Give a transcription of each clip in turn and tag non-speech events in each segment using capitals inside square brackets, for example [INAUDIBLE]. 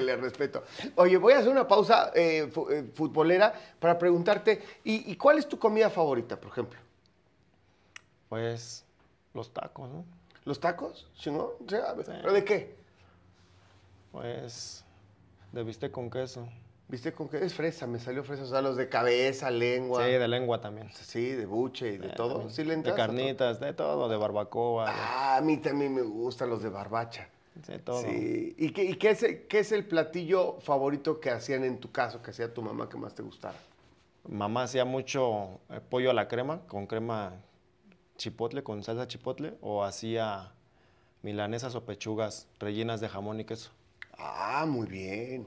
le respeto. Oye, voy a hacer una pausa eh, eh, futbolera para preguntarte, ¿y, cuál es tu comida favorita, por ejemplo? Pues los tacos, ¿no? ¿Los tacos? Si no, o ¿pero de qué? Pues de bistec con queso. ¿Viste con queso? Es fresa, me salió fresa. O sea, los de cabeza, lengua. Sí, de lengua también. Sí, de buche y de todo. ¿Sí le de carnitas, de todo, de barbacoa. Ah, a mí también me gustan los de barbacha. Sí. ¿Y, qué, es el, platillo favorito que hacían en tu caso, que hacía tu mamá que más te gustara? Mamá hacía mucho eh, pollo a la crema, con crema chipotle, con salsa chipotle, o hacía milanesas o pechugas rellenas de jamón y queso. Ah, muy bien.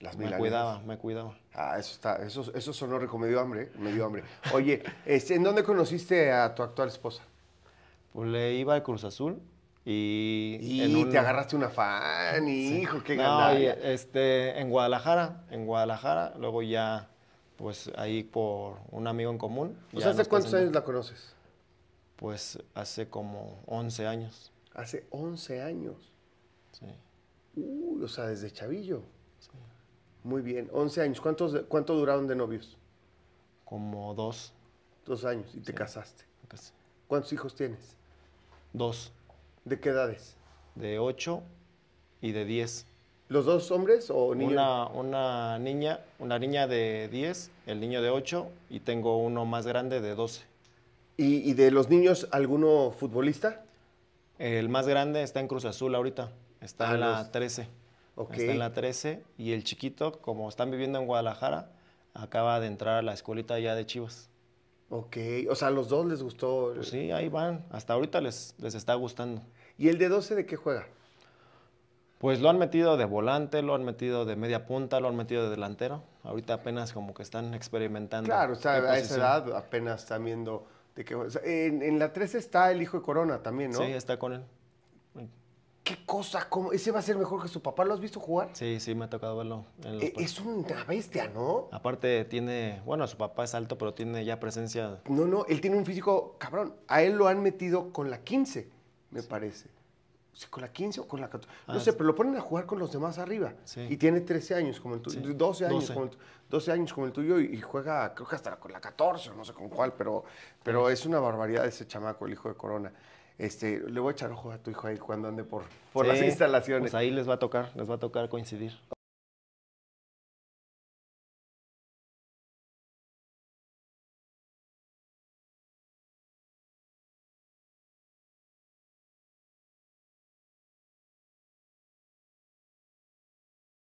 Las me cuidaba, me cuidaba. Ah, eso está, eso, eso sonó rico, me dio hambre, me dio hambre. Oye, este, ¿en dónde conociste a tu actual esposa? Pues le iba al Cruz Azul, y, te agarraste una fan, y hijo, qué no, este, En Guadalajara, en Guadalajara, luego ya, pues ahí por un amigo en común. O sea, ¿hace cuántos años la conoces? Pues hace como 11 años. Hace 11 años. Sí. Uy, uh, o sea, desde chavillo. Sí. Muy bien, 11 años. ¿Cuántos, ¿Cuánto duraron de novios? Como dos. Dos años, y te casaste. ¿Cuántos hijos tienes? Dos. ¿De qué edades? De 8 y de 10. ¿Los dos hombres o niños? Una, niña, una niña de 10, el niño de 8 y tengo uno más grande de 12. ¿Y, de los niños alguno futbolista? El más grande está en Cruz Azul ahorita, está ah, en la 13. Está en la 13 y el chiquito, como están viviendo en Guadalajara, acaba de entrar a la escuelita ya de Chivas. Ok, o sea, a los dos les gustó. Pues sí, ahí van. Hasta ahorita les, les está gustando. ¿Y el de 12 de qué juega? Pues lo han metido de volante, lo han metido de media punta, lo han metido de delantero. Ahorita apenas como que están experimentando. Claro, o sea, a esa edad apenas están viendo de qué. en, en, la 13 está el hijo de Corona también, ¿no? Sí, está con él qué cosa, cómo, ese va a ser mejor que su papá. ¿Lo has visto jugar? Sí, sí, me ha tocado verlo. E, es una bestia, ¿no? Aparte tiene, bueno, su papá es alto, pero tiene ya presencia. No, no, él tiene un físico cabrón. A él lo han metido con la 15, me parece. con la 15 o con la 14. No ah, sé, pero lo ponen a jugar con los demás arriba. Sí. Y tiene 13 años como el tuyo, 12 años como el años como el tuyo y, juega, creo que hasta con la 14, no sé con cuál, pero, pero es una barbaridad ese chamaco, el hijo de Corona. Este, le voy a echar ojo a tu hijo ahí cuando ande por, por las [LAUGHS] instalaciones. Pues ahí les va a tocar, les va a tocar coincidir.